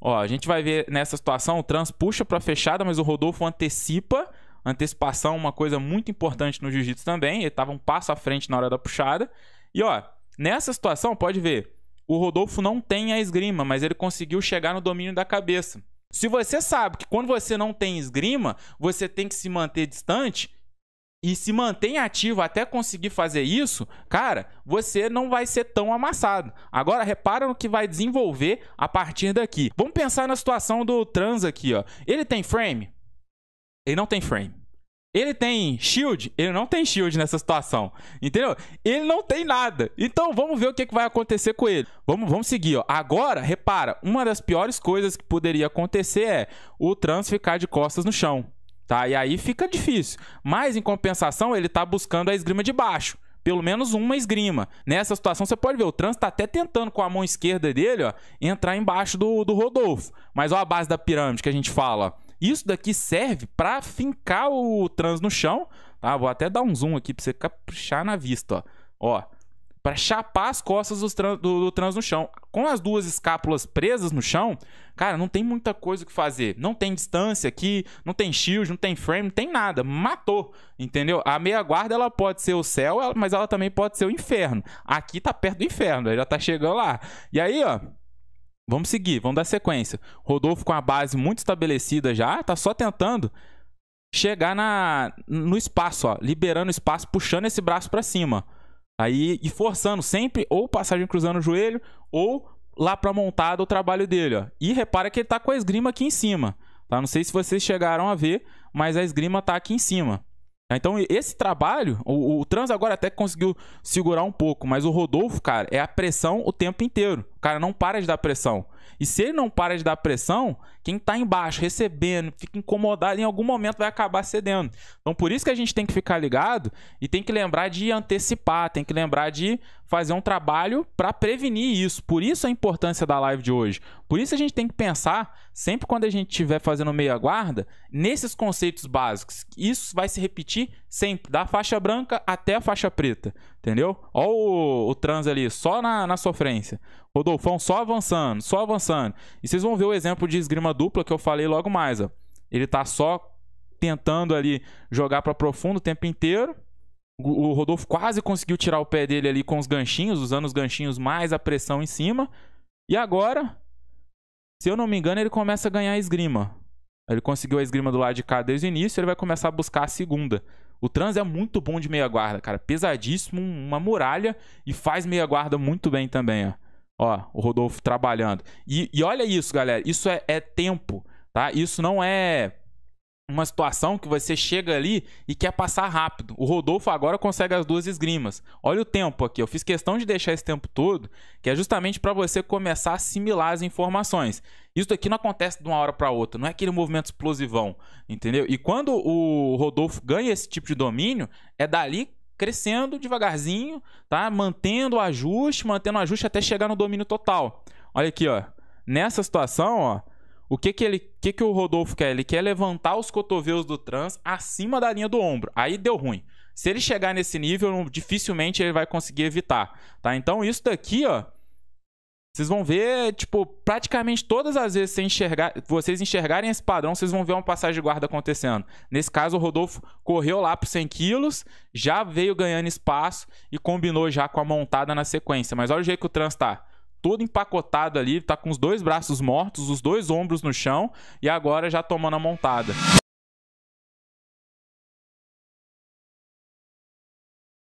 Ó, a gente vai ver nessa situação, o Trans puxa para fechada, mas o Rodolfo antecipa. Antecipação uma coisa muito importante no jiu-jitsu também. Ele tava um passo à frente na hora da puxada. E ó, nessa situação, pode ver, o Rodolfo não tem a esgrima, mas ele conseguiu chegar no domínio da cabeça. Se você sabe que quando você não tem esgrima, você tem que se manter distante, e se mantém ativo até conseguir fazer isso, cara, você não vai ser tão amassado. Agora repara no que vai desenvolver a partir daqui. Vamos pensar na situação do trans aqui, ó. Ele tem frame? Ele não tem frame. Ele tem shield? Ele não tem shield nessa situação. Entendeu? Ele não tem nada. Então vamos ver o que, vai acontecer com ele. Vamos, vamos seguir. Ó. Agora, repara, uma das piores coisas que poderia acontecer é o trans ficar de costas no chão. Tá? E aí fica difícil. Mas, em compensação, ele está buscando a esgrima de baixo pelo menos uma esgrima. Nessa situação, você pode ver, o Trans está até tentando com a mão esquerda dele ó, entrar embaixo do, do Rodolfo. Mas olha a base da pirâmide que a gente fala. Isso daqui serve para fincar o Trans no chão. Tá? Vou até dar um zoom aqui para você caprichar na vista. Ó. ó para chapar as costas do, do, trans no chão. Com as duas escápulas presas no chão, cara, não tem muita coisa que fazer. Não tem distância aqui, não tem shield, não tem frame, não tem nada. Matou, entendeu? A meia guarda ela pode ser o céu, mas ela também pode ser o inferno. Aqui tá perto do inferno, já tá chegando lá. E aí, ó, Vamos seguir, vamos dar sequência. Rodolfo com a base muito estabelecida já, tá só tentando chegar na, no espaço, ó, liberando espaço, puxando esse braço para cima. Aí, e forçando sempre, ou passagem cruzando o joelho, ou lá pra montada o trabalho dele, ó. E repara que ele tá com a esgrima aqui em cima, tá? Não sei se vocês chegaram a ver, mas a esgrima tá aqui em cima. Então, esse trabalho, o, o Trans agora até conseguiu segurar um pouco, mas o Rodolfo, cara, é a pressão o tempo inteiro. O cara não para de dar pressão. E se ele não para de dar pressão, quem tá embaixo recebendo, fica incomodado, em algum momento vai acabar cedendo. Então por isso que a gente tem que ficar ligado e tem que lembrar de antecipar, tem que lembrar de fazer um trabalho para prevenir isso. Por isso a importância da live de hoje. Por isso a gente tem que pensar, sempre quando a gente estiver fazendo meia guarda, nesses conceitos básicos. Isso vai se repetir sempre, da faixa branca até a faixa preta, entendeu? Olha o, o trans ali, só na, na sofrência. Rodolfão só avançando, só avançando. E vocês vão ver o exemplo de esgrima dupla que eu falei logo mais, ó. Ele tá só tentando ali jogar para profundo o tempo inteiro. O, Rodolfo quase conseguiu tirar o pé dele ali com os ganchinhos, usando os ganchinhos mais a pressão em cima. E agora, se eu não me engano, ele começa a ganhar esgrima. Ele conseguiu a esgrima do lado de cá desde o início, ele vai começar a buscar a segunda. O Trans é muito bom de meia guarda, cara. Pesadíssimo, uma muralha e faz meia guarda muito bem também, ó. Ó, o Rodolfo trabalhando. E, e olha isso, galera. Isso é, é tempo, tá? Isso não é uma situação que você chega ali e quer passar rápido. O Rodolfo agora consegue as duas esgrimas. Olha o tempo aqui, eu fiz questão de deixar esse tempo todo, que é justamente para você começar a assimilar as informações. Isso aqui não acontece de uma hora para outra, não é aquele movimento explosivão, entendeu? E quando o Rodolfo ganha esse tipo de domínio, é dali crescendo devagarzinho, tá? Mantendo o ajuste, mantendo o ajuste até chegar no domínio total. Olha aqui, ó. Nessa situação, ó, o que que, ele, que que o Rodolfo quer? Ele quer levantar os cotovelos do trans acima da linha do ombro. Aí deu ruim. Se ele chegar nesse nível, dificilmente ele vai conseguir evitar, tá? Então isso daqui, ó, vocês vão ver, tipo, praticamente todas as vezes que enxergar, vocês enxergarem esse padrão, vocês vão ver uma passagem de guarda acontecendo. Nesse caso, o Rodolfo correu lá para 100 quilos, já veio ganhando espaço e combinou já com a montada na sequência. Mas olha o jeito que o trans tá todo empacotado ali, tá com os dois braços mortos, os dois ombros no chão e agora já tomando a montada.